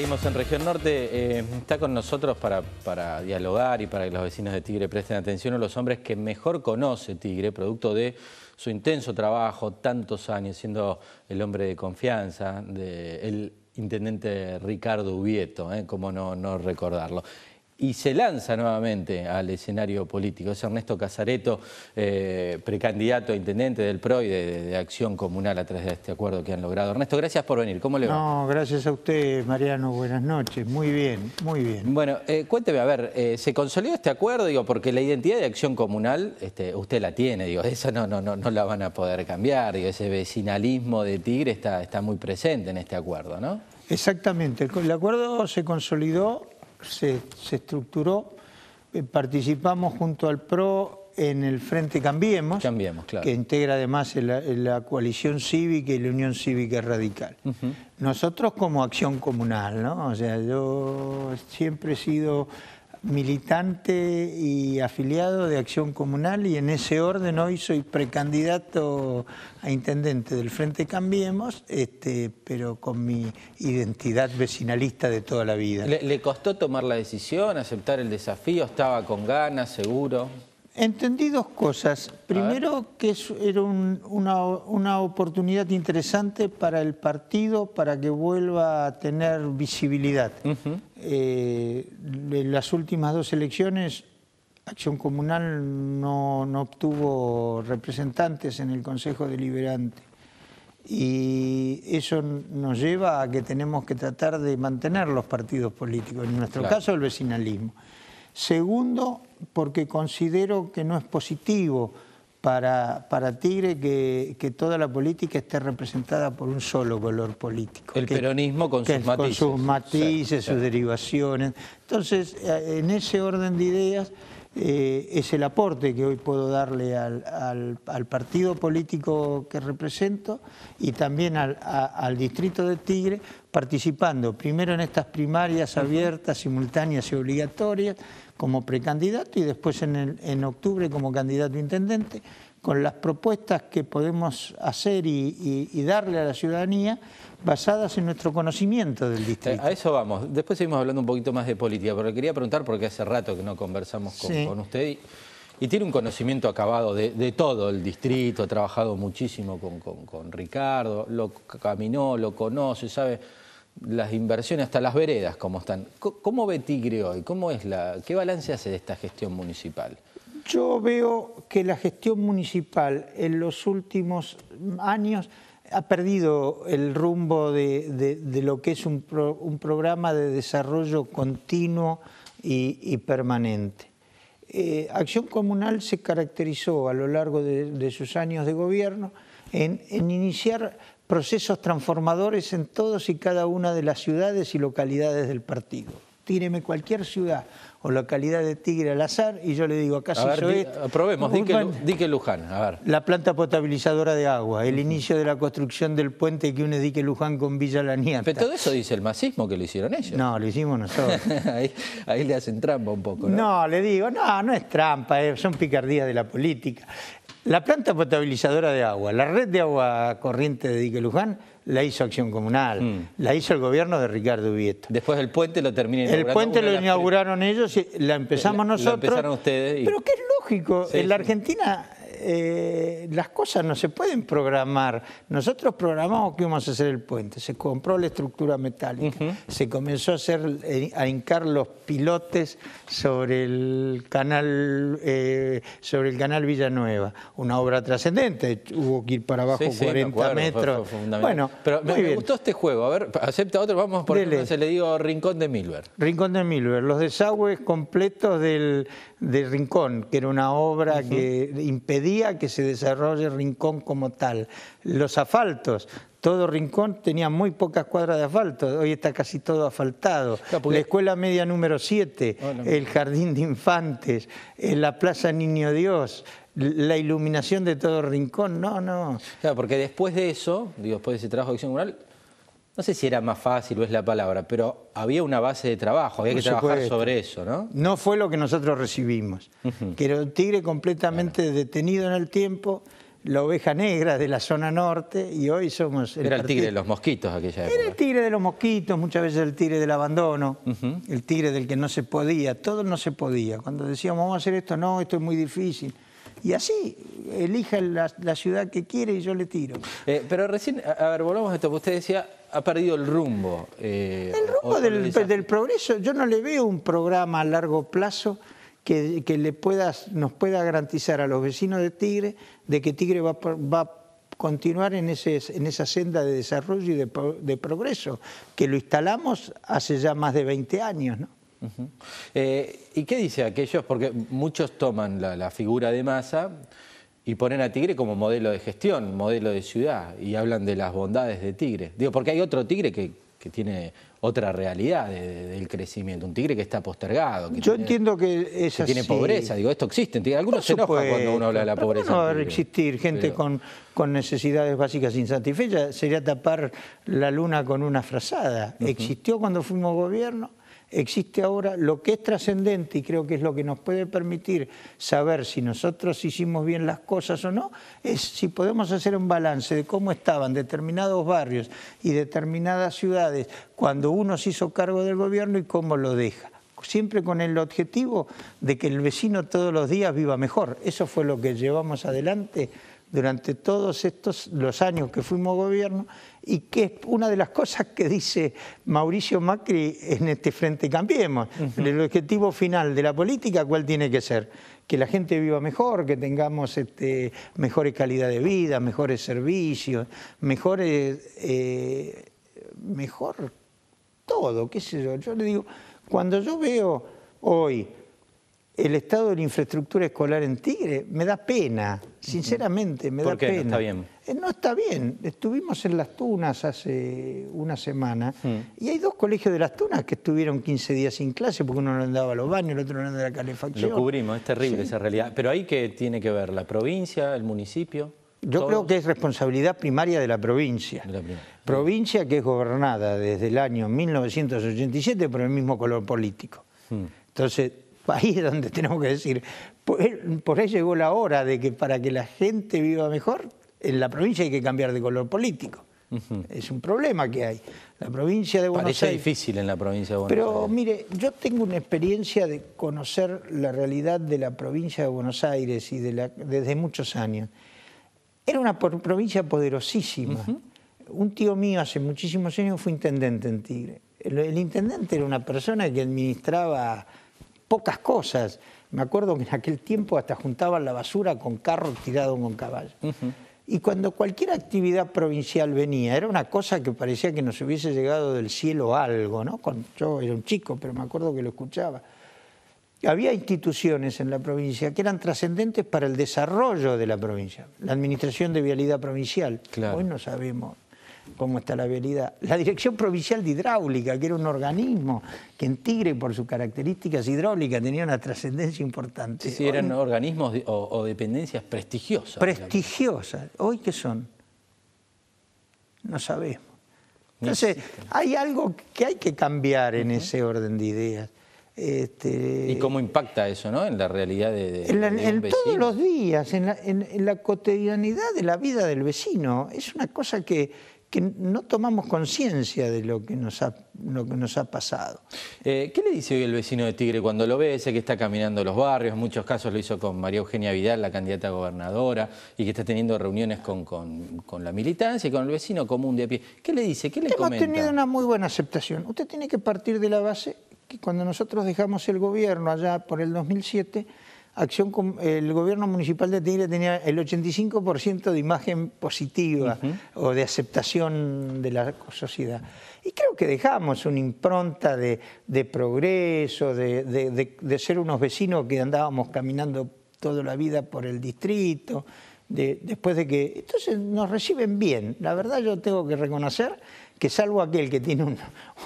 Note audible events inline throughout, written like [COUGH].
seguimos en Región Norte. Eh, está con nosotros para, dialogar y para que los vecinos de Tigre presten atención a los hombres que mejor conoce Tigre, producto de su intenso trabajo, tantos años, siendo el hombre de confianza del intendente Ricardo Ubieto, eh, como no recordarlo y se lanza nuevamente al escenario político. Es Ernesto Casareto, eh, precandidato a intendente del PRO y de, Acción Comunal a través de este acuerdo que han logrado. Ernesto, gracias por venir. ¿Cómo le va? No, gracias a usted, Mariano. Buenas noches. Muy bien, muy bien. Bueno, eh, cuénteme, a ver, eh, ¿se consolidó este acuerdo? Digo, porque la identidad de Acción Comunal este, usted la tiene, digo, esa no, no, no, la van a poder cambiar. ese vecinalismo de Tigre está, está muy presente en este acuerdo, ¿no? Exactamente. El acuerdo se consolidó se, estructuró, eh, participamos junto al PRO en el Frente Cambiemos, que integra además la, coalición cívica y la Unión Cívica Radical. Nosotros como acción comunal, ¿no? O sea, yo siempre he sido militante y afiliado de Acción Comunal y en ese orden hoy soy precandidato a intendente del Frente Cambiemos, este, pero con mi identidad vecinalista de toda la vida. ¿Le costó tomar la decisión, aceptar el desafío? ¿Estaba con ganas, seguro? Entendí dos cosas. Primero, que era una, oportunidad interesante para el partido para que vuelva a tener visibilidad. Eh, en las últimas dos elecciones, Acción Comunal no, obtuvo representantes en el Consejo Deliberante. Y eso nos lleva a que tenemos que tratar de mantener los partidos políticos, en nuestro caso el vecinalismo. Segundo, porque considero que no es positivo para, Tigre que, toda la política esté representada por un solo color político. El peronismo con, sus, matices. sus derivaciones. Entonces, eh, en ese orden de ideas eh, es el aporte que hoy puedo darle al, partido político que represento y también al, al distrito de Tigre, participando primero en estas primarias abiertas, simultáneas y obligatorias, como precandidato y después en, en octubre como candidato intendente, con las propuestas que podemos hacer y, darle a la ciudadanía basadas en nuestro conocimiento del eh, distrito. A eso vamos. Después seguimos hablando un poquito más de política, pero quería preguntar porque hace rato que no conversamos con, usted. Y... tiene un conocimiento acabado de, todo el distrito, ha trabajado muchísimo con, con Ricardo, lo caminó, lo conoce, sabe las inversiones, hasta las veredas, cómo están. ¿Cómo ve Tigre hoy? ¿Cómo es la, ¿Qué balance hace de esta gestión municipal? Yo veo que la gestión municipal en los últimos años ha perdido el rumbo de, lo que es un, programa de desarrollo continuo y, permanente. Eh, Acción Comunal se caracterizó a lo largo de, sus años de gobierno en iniciar procesos transformadores en todos y cada una de las ciudades y localidades del partido. Tíreme cualquier ciudad o localidad de Tigre al azar y yo le digo, acá se hizo esto. Probemos, di Luján, a ver. La planta potabilizadora de agua, el inicio de la construcción del puente que une Dique Luján con Villa Nieta. Pero todo eso dice el masismo que lo hicieron ellos. No, lo hicimos nosotros. [LAUGHS] ahí, ahí, le hacen trampa un poco, ¿no? No, le digo, no, no es trampa, eh, son picardías de la política. La planta potabilizadora de agua, la red de agua corriente de Dique Luján, la hizo Acción Comunal, mm. la hizo el gobierno de Ricardo Ubieto. Después el puente lo terminé El puente lo inauguraron ellos, y la empezamos eh, nosotros. La empezaron ustedes. Pero que es lógico, en la Argentina eh, las cosas no se pueden programar. Nosotros programamos que íbamos a hacer el puente, se compró la estructura metálica, se comenzó a, hacer, eh, a hincar los pilotes sobre el canal, eh, sobre el canal Villanueva, una obra trascendente, hubo que ir para abajo 40 metros. bueno, pero me, gustó este juego, a ver, acepta otro, vamos por el se le digo Rincón de Milver. Rincón de Milver, los desagües completos del, Rincón, que era una obra que impedía que se desarrolle Rincón como tal. Los asfaltos, todo rincón tenía muy pocas cuadras de asfalto, hoy está casi todo asfaltado. La escuela media número 7, el jardín de infantes, eh, la plaza Niño Dios, la iluminación de todo rincón, no, no. porque después de eso, después de ese trabajo de acción rural, no sé si era más fácil o es la palabra, pero había una base de trabajo, había que trabajar sobre eso, ¿no? No fue lo que nosotros recibimos, que era un tigre completamente detenido en el tiempo, la oveja negra de la zona norte y hoy somos... El era el tigre de los mosquitos aquella época. Era el tigre de los mosquitos, muchas veces el tigre del abandono, el tigre del que no se podía, todo no se podía. Cuando decíamos vamos a hacer esto, no, esto es muy difícil. Y así, elija la, ciudad que quiere y yo le tiro. Eh, pero recién, a, ver, volvamos a esto, usted decía, ha perdido el rumbo. Eh, el rumbo del, progreso, yo no le veo un programa a largo plazo que, le puedas, nos pueda garantizar a los vecinos de Tigre de que Tigre va, a continuar en, ese, en, esa senda de desarrollo y de, de, progreso que lo instalamos hace ya más de 20 años. ¿no? Eh, ¿Y qué dice aquellos? Porque muchos toman la, figura de masa y ponen a Tigre como modelo de gestión, modelo de ciudad, y hablan de las bondades de Tigre. Digo, porque hay otro Tigre que, tiene otra realidad del crecimiento, un Tigre que está postergado. Que Yo tiene, entiendo que es tiene pobreza, digo, esto existe. Algunos se enojan cuando uno habla de la pobreza. No existir gente con, necesidades básicas insatisfechas, sería tapar la luna con una frazada. Existió cuando fuimos gobierno, existe ahora. Lo que es trascendente y creo que es lo que nos puede permitir saber si nosotros hicimos bien las cosas o no, es si podemos hacer un balance de cómo estaban determinados barrios y determinadas ciudades cuando uno se hizo cargo del gobierno y cómo lo deja siempre con el objetivo de que el vecino todos los días viva mejor. Eso fue lo que llevamos adelante durante todos estos los años que fuimos gobierno y que es una de las cosas que dice Mauricio Macri en este Frente Cambiemos. El objetivo final de la política, ¿cuál tiene que ser? Que la gente viva mejor, que tengamos este, mejores calidad de vida, mejores servicios, mejores, eh, mejor todo, qué sé yo. Yo le digo, cuando yo veo hoy el estado de la infraestructura escolar en Tigre me da pena, sinceramente me da qué? pena. No está bien. Eh, no está bien. Estuvimos en Las Tunas hace una semana y hay dos colegios de Las Tunas que estuvieron 15 días sin clase porque uno no andaba a los baños, el otro no andaba a la calefacción. Lo cubrimos, es terrible esa realidad. Pero ahí que tiene que ver la provincia, el municipio. Yo creo que es responsabilidad primaria de la provincia. provincia que es gobernada desde el año 1987 por el mismo color político. Mm. Entonces, es donde tenemos que decir, eh, por ahí llegó la hora de que para que la gente viva mejor, en la provincia hay que cambiar de color político. Es un problema que hay. La provincia de Buenos Aires. Parece difícil en la provincia de Buenos pero, Aires. Pero mire, yo tengo una experiencia de conocer la realidad de la provincia de Buenos Aires y de desde muchos años. Era una provincia poderosísima. Un tío mío hace muchísimos años fue intendente en Tigre. el intendente era una persona que administraba pocas cosas. Me acuerdo que en aquel tiempo hasta juntaban la basura con carro tirado con caballo. Y cuando cualquier actividad provincial venía, era una cosa que parecía que nos hubiese llegado del cielo algo, ¿no? yo era un chico, pero me acuerdo que lo escuchaba. Había instituciones en la provincia que eran trascendentes para el desarrollo de la provincia, la administración de vialidad provincial. Hoy no sabemos cómo está la vialidad. La Dirección Provincial de Hidráulica, que era un organismo que en Tigre, por sus características hidráulicas, tenía una trascendencia importante. Sí, eran organismos o, dependencias prestigiosas. Prestigiosas. ¿Hoy qué son? No sabemos. Entonces, hay algo que hay que cambiar en ese orden de ideas. Este, ¿Y cómo impacta eso ¿no? en la realidad de, en, la, en todos los días, en la cotidianidad de la vida del vecino? Es una cosa que, que no tomamos conciencia de lo que nos ha, lo que nos ha pasado. Eh, ¿Qué le dice hoy el vecino de Tigre cuando lo ve? Ese que está caminando los barrios, en muchos casos lo hizo con María Eugenia Vidal, la candidata a gobernadora, y que está teniendo reuniones con, la militancia y con el vecino común de a pie. ¿Qué le dice? ¿Qué le comenta? Hemos tenido una muy buena aceptación. Usted tiene que partir de la base que cuando nosotros dejamos el gobierno allá por el 2007 acción el gobierno municipal de Tigre tenía el 85% de imagen positiva o de aceptación de la sociedad. Y creo que dejamos una impronta de, de progreso, de, de, de, ser unos vecinos que andábamos caminando toda la vida por el distrito, después de que... Entonces nos reciben bien, la verdad yo tengo que reconocer que salvo aquel que tiene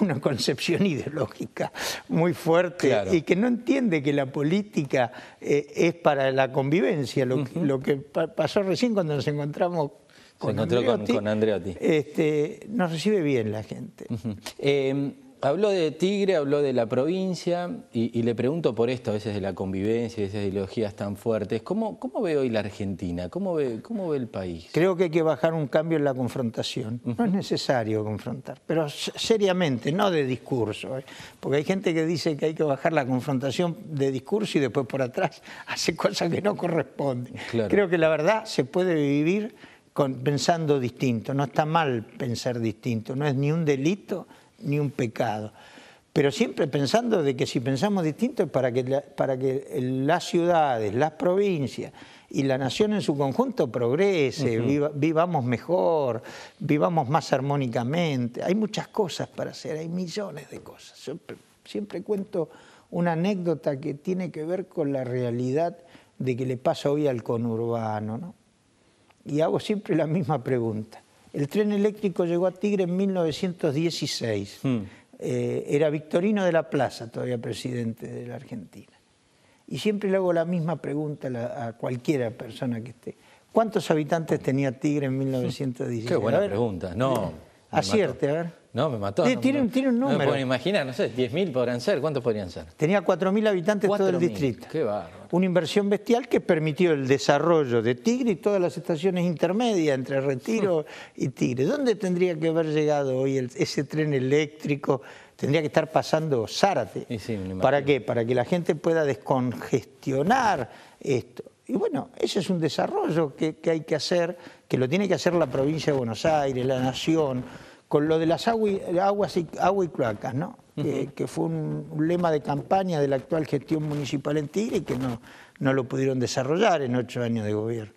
una concepción ideológica muy fuerte y que no entiende que la política eh, es para la convivencia, lo, que pasó recién cuando nos encontramos con con, este, nos recibe bien la gente. Habló de Tigre, habló de la provincia y, le pregunto por esto, a veces de la convivencia, de esas ideologías tan fuertes. ¿Cómo, cómo ve hoy la Argentina? ¿Cómo ve, ¿Cómo ve el país? Creo que hay que bajar un cambio en la confrontación. No es necesario confrontar, pero seriamente, no de discurso. ¿eh? Porque hay gente que dice que hay que bajar la confrontación de discurso y después por atrás [LAUGHS] hace cosas que no corresponden. Creo que la verdad se puede vivir con, pensando distinto. No está mal pensar distinto, no es ni un delito ni un pecado. Pero siempre pensando de que si pensamos distinto es para que, para que las ciudades, las provincias y la nación en su conjunto progrese, vivamos mejor, vivamos más armónicamente. Hay muchas cosas para hacer, hay millones de cosas. Siempre, siempre cuento una anécdota que tiene que ver con la realidad de que le pasa hoy al conurbano. Y hago siempre la misma pregunta. El tren eléctrico llegó a Tigre en 1916. Hmm. Eh, era Victorino de la Plaza, todavía presidente de la Argentina. Y siempre le hago la misma pregunta a, cualquiera persona que esté. ¿Cuántos habitantes tenía Tigre en 1916? Qué buena pregunta, no. [LAUGHS] Acierte, a ver. No, me mató. Tiene, un, número. No me puedo imaginar, no sé, 10.000 podrían ser, ¿cuántos podrían ser? Tenía 4.000 habitantes todo el distrito. Qué bárbaro. Una inversión bestial que permitió el desarrollo de Tigre y todas las estaciones intermedias entre Retiro [LAUGHS] y Tigre. ¿Dónde tendría que haber llegado hoy ese tren eléctrico? Tendría que estar pasando Zárate. ¿Para qué? Para que la gente pueda descongestionar esto. Y bueno, ese es un desarrollo que, hay que hacer, que lo tiene que hacer la provincia de Buenos Aires, la nación con lo de las aguas y, agua y cloacas, ¿no? que, fue un, lema de campaña de la actual gestión municipal en Tigre y que no, no lo pudieron desarrollar en ocho años de gobierno,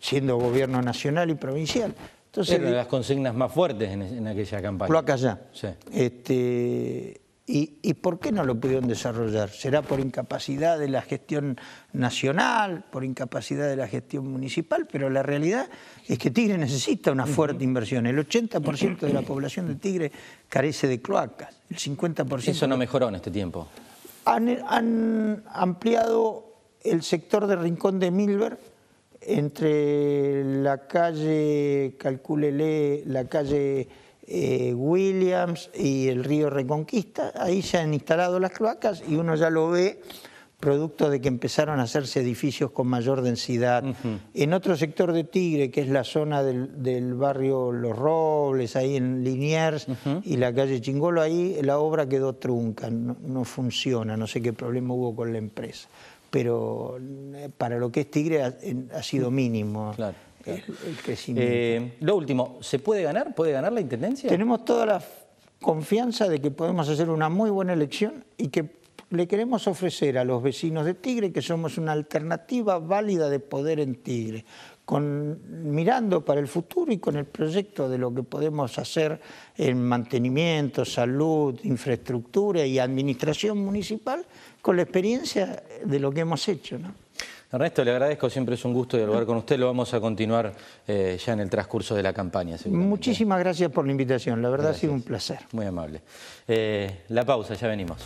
siendo gobierno nacional y provincial. Entonces, Era de las consignas más fuertes en, aquella campaña. Cloacas ya. Sí. Este, ¿Y, por qué no lo pudieron desarrollar? ¿Será por incapacidad de la gestión nacional, por incapacidad de la gestión municipal? Pero la realidad es que Tigre necesita una fuerte inversión. El 80% de la población de Tigre carece de cloacas. El 50%... Eso no mejoró en este tiempo. Han, ampliado el sector de Rincón de Milver entre la calle, Calculele, la calle... Eh, Williams y el río Reconquista, ahí se han instalado las cloacas y uno ya lo ve producto de que empezaron a hacerse edificios con mayor densidad. En otro sector de Tigre, que es la zona del, barrio Los Robles, ahí en Liniers y la calle Chingolo, ahí la obra quedó trunca, no, funciona, no sé qué problema hubo con la empresa. Pero eh, para lo que es Tigre ha, sido mínimo. Eh, lo último, ¿se puede ganar? ¿Puede ganar la Intendencia? Tenemos toda la confianza de que podemos hacer una muy buena elección y que le queremos ofrecer a los vecinos de Tigre que somos una alternativa válida de poder en Tigre, con, mirando para el futuro y con el proyecto de lo que podemos hacer en mantenimiento, salud, infraestructura y administración municipal, con la experiencia de lo que hemos hecho. ¿no? Ernesto, le agradezco, siempre es un gusto dialogar con usted, lo vamos a continuar eh, ya en el transcurso de la campaña. Muchísimas gracias por la invitación, la verdad ha sido un placer. Muy amable. Eh, la pausa, ya venimos.